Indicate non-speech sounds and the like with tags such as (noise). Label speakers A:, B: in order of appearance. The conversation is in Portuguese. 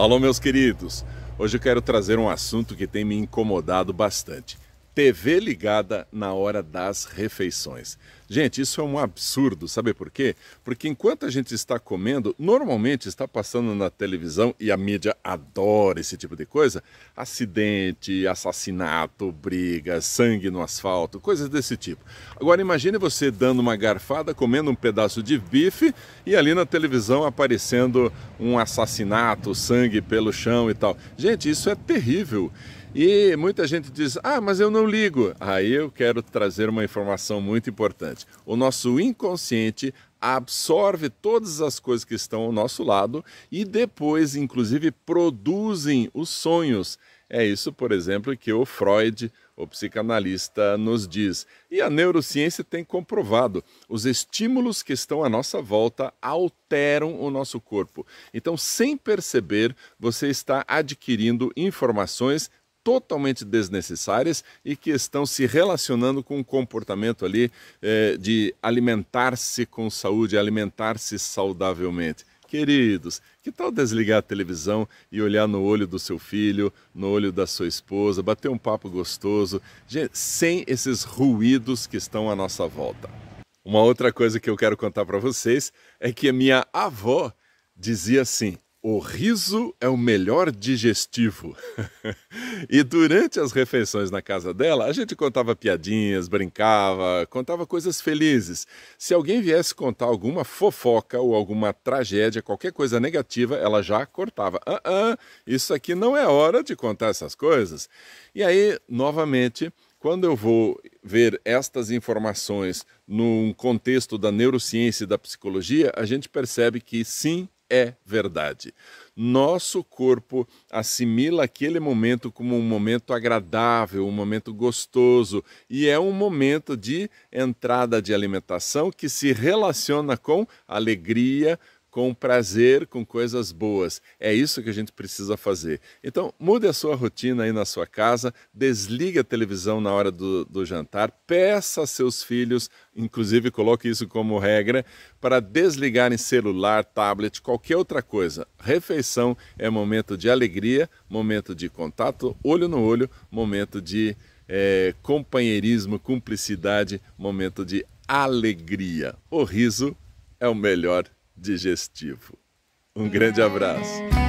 A: Alô, meus queridos! Hoje eu quero trazer um assunto que tem me incomodado bastante: TV ligada na hora das refeições. Gente, isso é um absurdo, sabe por quê? Porque enquanto a gente está comendo, normalmente está passando na televisão e a mídia adora esse tipo de coisa, acidente, assassinato, briga, sangue no asfalto, coisas desse tipo. Agora imagine você dando uma garfada, comendo um pedaço de bife e ali na televisão aparecendo um assassinato, sangue pelo chão e tal. Gente, isso é terrível. E muita gente diz: "Ah, mas eu não ligo". Aí eu quero trazer uma informação muito importante. O nosso inconsciente absorve todas as coisas que estão ao nosso lado e depois, inclusive, produzem os sonhos. É isso, por exemplo, que o Freud, o psicanalista, nos diz. E a neurociência tem comprovado: os estímulos que estão à nossa volta alteram o nosso corpo. Então, sem perceber, você está adquirindo informações totalmente desnecessárias e que estão se relacionando com o comportamento ali eh, de alimentar-se com saúde, alimentar-se saudavelmente. Queridos, que tal desligar a televisão e olhar no olho do seu filho, no olho da sua esposa, bater um papo gostoso, sem esses ruídos que estão à nossa volta? Uma outra coisa que eu quero contar para vocês é que a minha avó dizia assim: o riso é o melhor digestivo. (laughs) e durante as refeições na casa dela, a gente contava piadinhas, brincava, contava coisas felizes. Se alguém viesse contar alguma fofoca ou alguma tragédia, qualquer coisa negativa, ela já cortava. Ah, ah, isso aqui não é hora de contar essas coisas. E aí, novamente, quando eu vou ver estas informações num contexto da neurociência e da psicologia, a gente percebe que sim, é verdade. Nosso corpo assimila aquele momento como um momento agradável, um momento gostoso, e é um momento de entrada de alimentação que se relaciona com alegria, com prazer, com coisas boas. É isso que a gente precisa fazer. Então, mude a sua rotina aí na sua casa, desligue a televisão na hora do, do jantar, peça a seus filhos, inclusive coloque isso como regra, para desligarem celular, tablet, qualquer outra coisa. Refeição é momento de alegria, momento de contato, olho no olho, momento de é, companheirismo, cumplicidade, momento de alegria. O riso é o melhor digestivo. Um grande abraço.